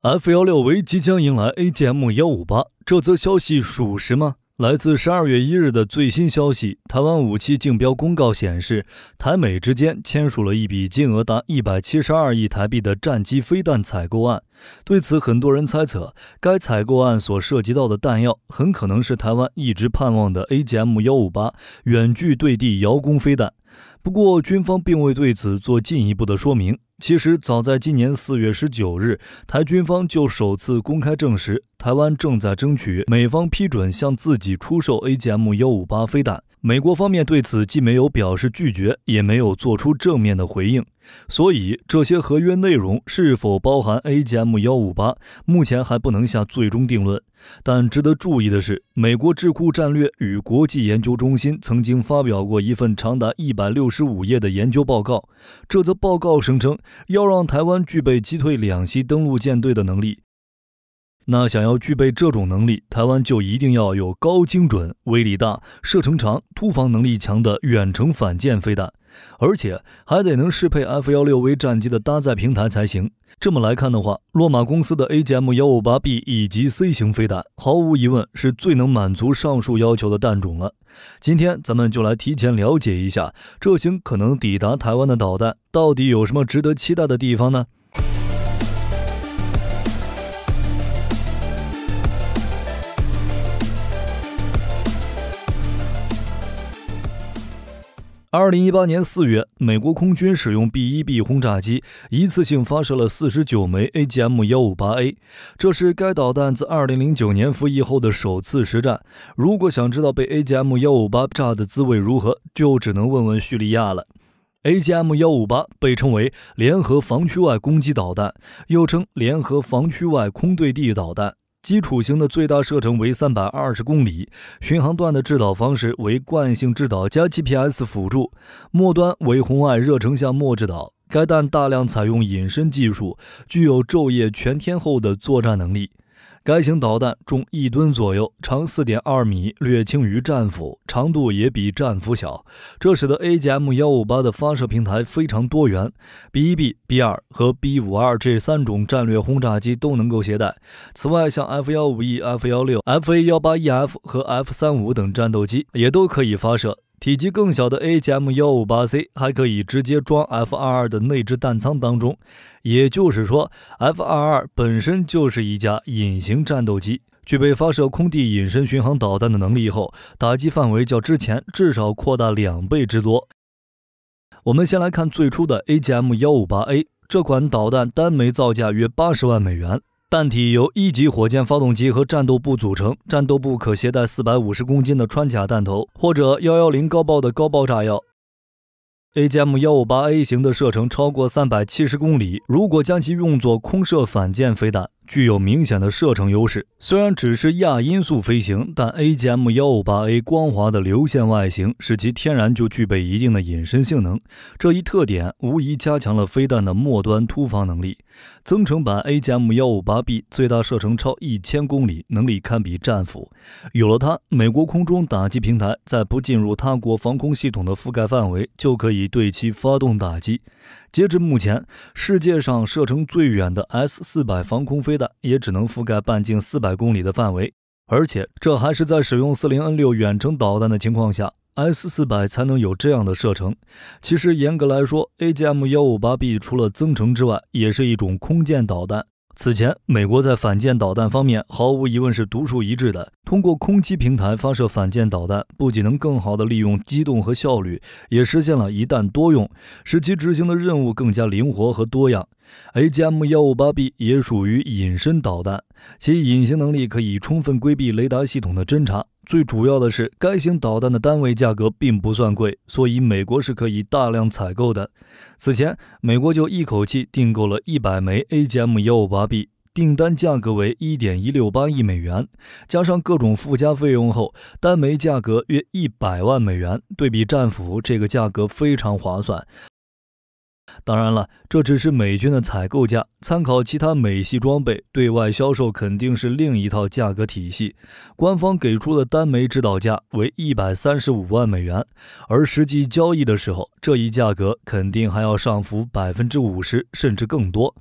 F-16V 即将迎来 AGM-158，这则消息属实吗？来自十二月一日的最新消息，台湾武器竞标公告显示，台美之间签署了一笔金额达一百七十二亿台币的战机飞弹采购案。对此，很多人猜测该采购案所涉及到的弹药很可能是台湾一直盼望的 AGM-158 远距对地遥攻飞弹。不过，军方并未对此做进一步的说明。其实，早在今年四月十九日，台军方就首次公开证实，台湾正在争取美方批准向自己出售 A G M 幺五八飞弹。美国方面对此既没有表示拒绝，也没有做出正面的回应，所以这些合约内容是否包含 A G M 幺五八，目前还不能下最终定论。但值得注意的是，美国智库战略与国际研究中心曾经发表过一份长达一百六十五页的研究报告，这则报告声称要让台湾具备击退两栖登陆舰队的能力。那想要具备这种能力，台湾就一定要有高精准、威力大、射程长、突防能力强的远程反舰飞弹，而且还得能适配 F 幺六 V 战机的搭载平台才行。这么来看的话，洛马公司的 AGM 幺五八 B 以及 C 型飞弹，毫无疑问是最能满足上述要求的弹种了。今天咱们就来提前了解一下这型可能抵达台湾的导弹到底有什么值得期待的地方呢？二零一八年四月，美国空军使用 B-1B 轰炸机一次性发射了四十九枚 AGM-158A，这是该导弹自二零零九年服役后的首次实战。如果想知道被 AGM-158 炸的滋味如何，就只能问问叙利亚了。AGM-158 被称为联合防区外攻击导弹，又称联合防区外空对地导弹。基础型的最大射程为三百二十公里，巡航段的制导方式为惯性制导加 GPS 辅助，末端为红外热成像末制导。该弹大量采用隐身技术，具有昼夜全天候的作战能力。该型导弹重一吨左右，长四点二米，略轻于战斧，长度也比战斧小。这使得 A G M 幺五八的发射平台非常多元，B 一 B、B 二和 B 五二这三种战略轰炸机都能够携带。此外，像 F 幺五 E、F 幺六、F A 幺八 E F 和 F 三五等战斗机也都可以发射。体积更小的 A G M 幺五八 C 还可以直接装 F 二二的内置弹仓当中，也就是说，F 二二本身就是一架隐形战斗机，具备发射空地隐身巡航导弹的能力后，打击范围较之前至少扩大两倍之多。我们先来看最初的 A G M 幺五八 A 这款导弹，单枚造价约八十万美元。弹体由一级火箭发动机和战斗部组成，战斗部可携带四百五十公斤的穿甲弹头或者幺幺零高爆的高爆炸药。A g M 幺五八 A 型的射程超过三百七十公里，如果将其用作空射反舰飞弹，具有明显的射程优势。虽然只是亚音速飞行，但 A g M 幺五八 A 光滑的流线外形使其天然就具备一定的隐身性能，这一特点无疑加强了飞弹的末端突防能力。增程版 A g M 幺五八 B 最大射程超一千公里，能力堪比战斧。有了它，美国空中打击平台在不进入他国防空系统的覆盖范围，就可以对其发动打击。截至目前，世界上射程最远的 S 四百防空飞弹也只能覆盖半径四百公里的范围，而且这还是在使用四零 N 六远程导弹的情况下。S 四百才能有这样的射程。其实，严格来说，AGM 幺五八 B 除了增程之外，也是一种空舰导弹。此前，美国在反舰导弹方面毫无疑问是独树一帜的。通过空基平台发射反舰导弹，不仅能更好地利用机动和效率，也实现了一弹多用，使其执行的任务更加灵活和多样。A G M 幺五八 B 也属于隐身导弹，其隐形能力可以充分规避雷达系统的侦察。最主要的是，该型导弹的单位价格并不算贵，所以美国是可以大量采购的。此前，美国就一口气订购了一百枚 A G M 幺五八 B，订单价格为一点一六八亿美元，加上各种附加费用后，单枚价格约一百万美元。对比战斧，这个价格非常划算。当然了，这只是美军的采购价，参考其他美系装备对外销售肯定是另一套价格体系。官方给出的单枚指导价为一百三十五万美元，而实际交易的时候，这一价格肯定还要上浮百分之五十甚至更多。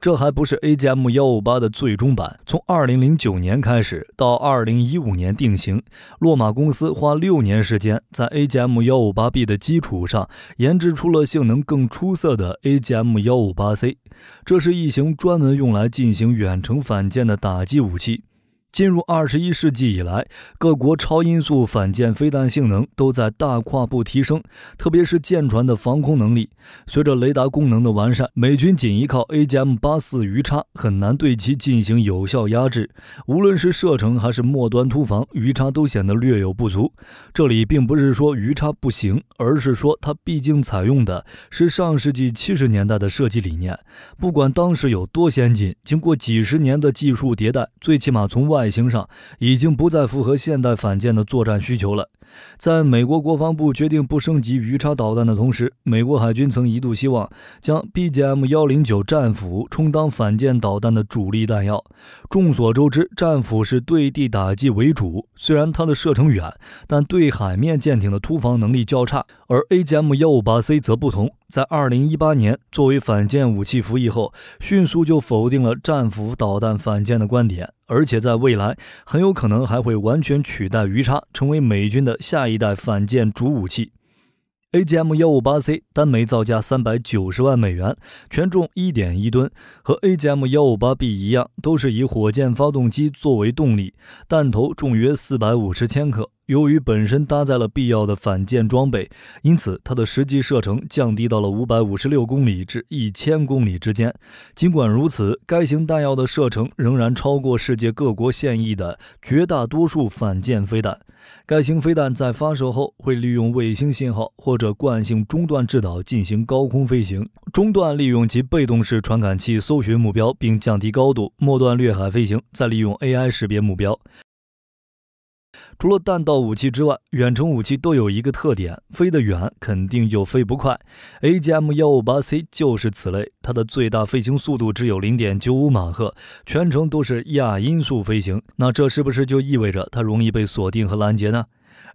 这还不是 A G M 幺五八的最终版。从二零零九年开始到二零一五年定型，洛马公司花六年时间，在 A G M 幺五八 B 的基础上研制出了性能更出色的 A G M 幺五八 C。这是一型专门用来进行远程反舰的打击武器。进入二十一世纪以来，各国超音速反舰飞弹性能都在大跨步提升，特别是舰船的防空能力。随着雷达功能的完善，美军仅依靠 A G M 八四鱼叉很难对其进行有效压制。无论是射程还是末端突防，鱼叉都显得略有不足。这里并不是说鱼叉不行，而是说它毕竟采用的是上世纪七十年代的设计理念，不管当时有多先进，经过几十年的技术迭代，最起码从外。外形上已经不再符合现代反舰的作战需求了。在美国国防部决定不升级鱼叉导弹的同时，美国海军曾一度希望将 BGM-109 战斧充当反舰导弹的主力弹药。众所周知，战斧是对地打击为主，虽然它的射程远，但对海面舰艇的突防能力较差。而 AGM-158C 则不同，在2018年作为反舰武器服役后，迅速就否定了战斧导弹反舰的观点，而且在未来很有可能还会完全取代鱼叉，成为美军的。下一代反舰主武器，A G M 幺五八 C 单枚造价三百九十万美元，全重一点一吨，和 A G M 幺五八 B 一样，都是以火箭发动机作为动力，弹头重约四百五十千克。由于本身搭载了必要的反舰装备，因此它的实际射程降低到了五百五十六公里至一千公里之间。尽管如此，该型弹药的射程仍然超过世界各国现役的绝大多数反舰飞弹。该型飞弹在发射后会利用卫星信号或者惯性中断制导进行高空飞行，中断利用其被动式传感器搜寻目标并降低高度，末段掠海飞行，再利用 AI 识别目标。除了弹道武器之外，远程武器都有一个特点：飞得远，肯定就飞不快。AGM-158C 就是此类，它的最大飞行速度只有0.95马赫，全程都是亚音速飞行。那这是不是就意味着它容易被锁定和拦截呢？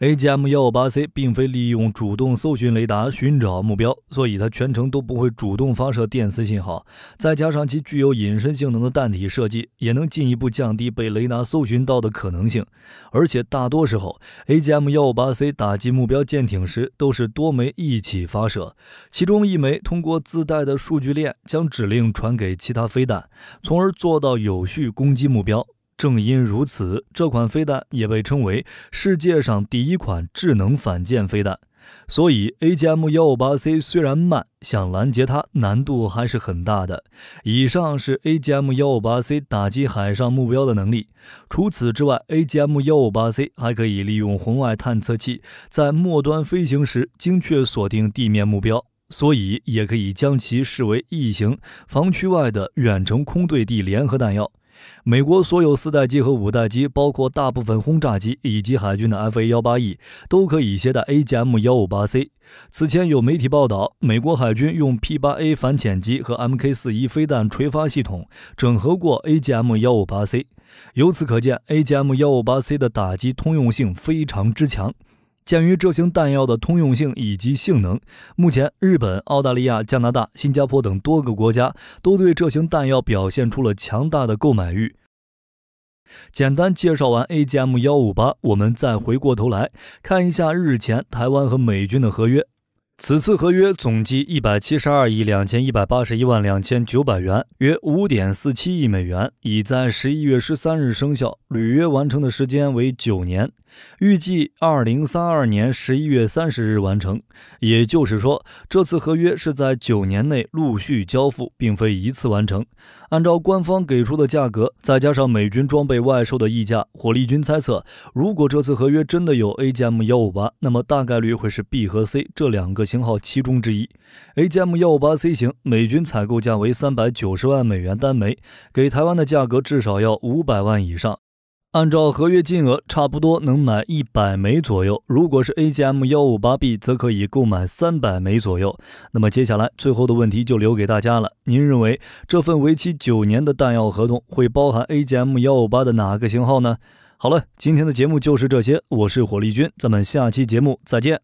A G M 幺五八 C 并非利用主动搜寻雷达寻找目标，所以它全程都不会主动发射电磁信号。再加上其具有隐身性能的弹体设计，也能进一步降低被雷达搜寻到的可能性。而且大多时候，A G M 幺五八 C 打击目标舰艇时都是多枚一起发射，其中一枚通过自带的数据链将指令传给其他飞弹，从而做到有序攻击目标。正因如此，这款飞弹也被称为世界上第一款智能反舰飞弹。所以，A G M-158C 虽然慢，想拦截它难度还是很大的。以上是 A G M-158C 打击海上目标的能力。除此之外，A G M-158C 还可以利用红外探测器在末端飞行时精确锁定地面目标，所以也可以将其视为异形防区外的远程空对地联合弹药。美国所有四代机和五代机，包括大部分轰炸机以及海军的 F/A-18E，都可以携带 AGM-158C。此前有媒体报道，美国海军用 P-8A 反潜机和 MK-41 飞弹垂发系统整合过 AGM-158C。由此可见，AGM-158C 的打击通用性非常之强。鉴于这型弹药的通用性以及性能，目前日本、澳大利亚、加拿大、新加坡等多个国家都对这型弹药表现出了强大的购买欲。简单介绍完 AGM 幺五八，我们再回过头来看一下日前台湾和美军的合约。此次合约总计一百七十二亿两千一百八十一万两千九百元，约五点四七亿美元，已在十一月十三日生效，履约完成的时间为九年。预计二零三二年十一月三十日完成，也就是说，这次合约是在九年内陆续交付，并非一次完成。按照官方给出的价格，再加上美军装备外售的溢价，火力军猜测，如果这次合约真的有 A g M 幺五八，那么大概率会是 B 和 C 这两个型号其中之一。A g M 幺五八 C 型，美军采购价为三百九十万美元单枚，给台湾的价格至少要五百万以上。按照合约金额，差不多能买一百枚左右。如果是 A G M 幺五八 B，则可以购买三百枚左右。那么接下来，最后的问题就留给大家了。您认为这份为期九年的弹药合同会包含 A G M 幺五八的哪个型号呢？好了，今天的节目就是这些。我是火力军，咱们下期节目再见。